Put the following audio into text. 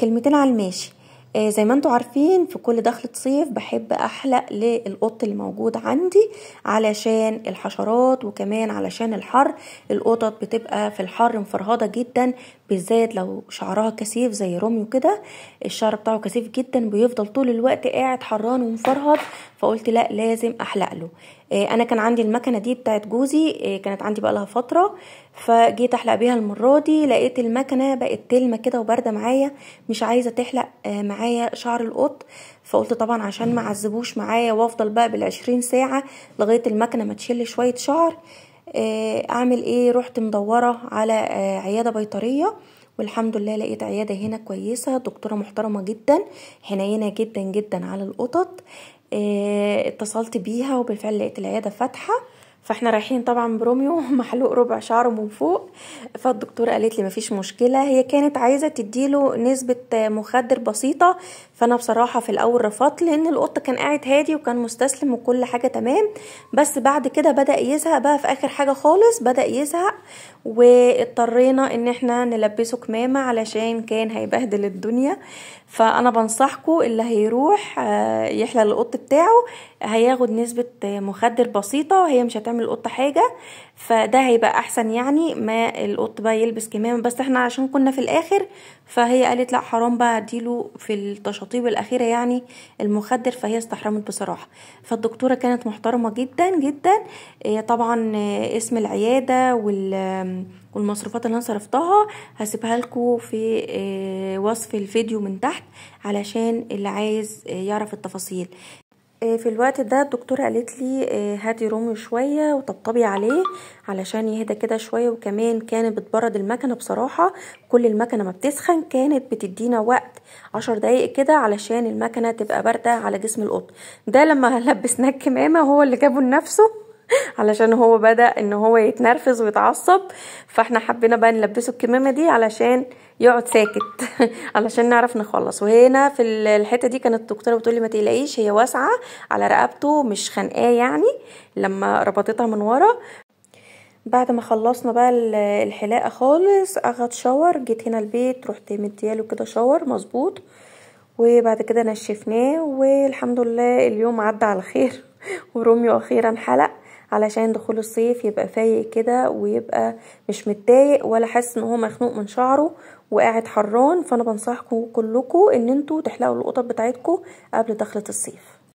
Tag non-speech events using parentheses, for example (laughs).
كلمتين على الماشي آه زي ما انتوا عارفين في كل دخلة صيف بحب احلق للقط الموجود عندي علشان الحشرات وكمان علشان الحر القطط بتبقى في الحر مفرهضة جدا بالذات لو شعرها كثيف زي روميو كده الشعر بتاعه كثيف جدا بيفضل طول الوقت قاعد حران ومفرهد فقلت لا لازم احلق له آه انا كان عندي المكنه دي بتاعت جوزي آه كانت عندي بقى لها فتره فجيت احلق بيها المره دي لقيت المكنه بقت تلمه كده وبارده معايا مش عايزه تحلق آه، معايا شعر القط فقلت طبعا عشان ما اعذبوش معايا وافضل بقى بالعشرين ساعه لغايه المكنه ما تشيل شويه شعر آه، اعمل ايه رحت مدوره على آه، عياده بيطريه والحمد لله لقيت عياده هنا كويسه دكتوره محترمه جدا حنينه جدا جدا على القطط اتصلت بيها وبالفعل لقيت العياده فاتحه فاحنا رايحين طبعا بروميو (laughs) محلوق ربع شعره من فوق فالدكتوره قالت لي مفيش مشكله هي كانت عايزه تديله نسبه مخدر بسيطه فانا بصراحه في الاول رفضت لان القط كان قاعد هادي وكان مستسلم وكل حاجه تمام بس بعد كده بدا يزهق بقى في اخر حاجه خالص بدا يزهق واضطرينا ان احنا نلبسه كمامه علشان كان هيبهدل الدنيا فانا بنصحكم اللي هيروح آه، يحلى القط بتاعه هياخد نسبه مخدر بسيطه وهي مش هتعمل تعمل القط حاجه فده هيبقى احسن يعني ما القط بقى يلبس كمامه بس احنا عشان كنا في الاخر فهي قالت لا حرام بقى اديله في التشاطيب الاخيره يعني المخدر فهي استحرمت بصراحه فالدكتوره كانت محترمه جدا جدا آه، طبعا آه، اسم العياده وال والمصروفات اللي انا صرفتها هسيبها لكم في آه، وصف الفيديو من تحت علشان اللي عايز يعرف التفاصيل آه، في الوقت ده الدكتورة قالت لي آه، هاتي روميو شوية وطبطبي عليه علشان يهدى كده شوية وكمان كانت بتبرد المكنة بصراحة كل المكنة ما بتسخن كانت بتدينا وقت عشر دقايق كده علشان المكنة تبقى باردة على جسم القط ده لما (laughs) لبسناه الكمامة هو اللي جابه لنفسه (laughs) علشان هو بدأ ان هو يتنرفز ويتعصب فاحنا حبينا بقى نلبسه الكمامة دي علشان يقعد ساكت (laughs) علشان نعرف نخلص وهنا في الحته دي كانت الدكتوره بتقول لي ما تقلقيش هي واسعه على رقبته مش خانقاه يعني لما ربطتها من ورا بعد ما خلصنا بقى الحلاقه خالص اخد شاور جيت هنا البيت رحت مدياله كده شاور مظبوط وبعد كده نشفناه والحمد لله اليوم عدى على خير (laughs) وروميو اخيرا حلق علشان دخول الصيف يبقى فايق كده ويبقى مش متضايق ولا حاسس ان هو مخنوق من شعره وقاعد حران فانا بنصحكم كلكم ان انتوا تحلقوا القطط بتاعتكم قبل دخلة الصيف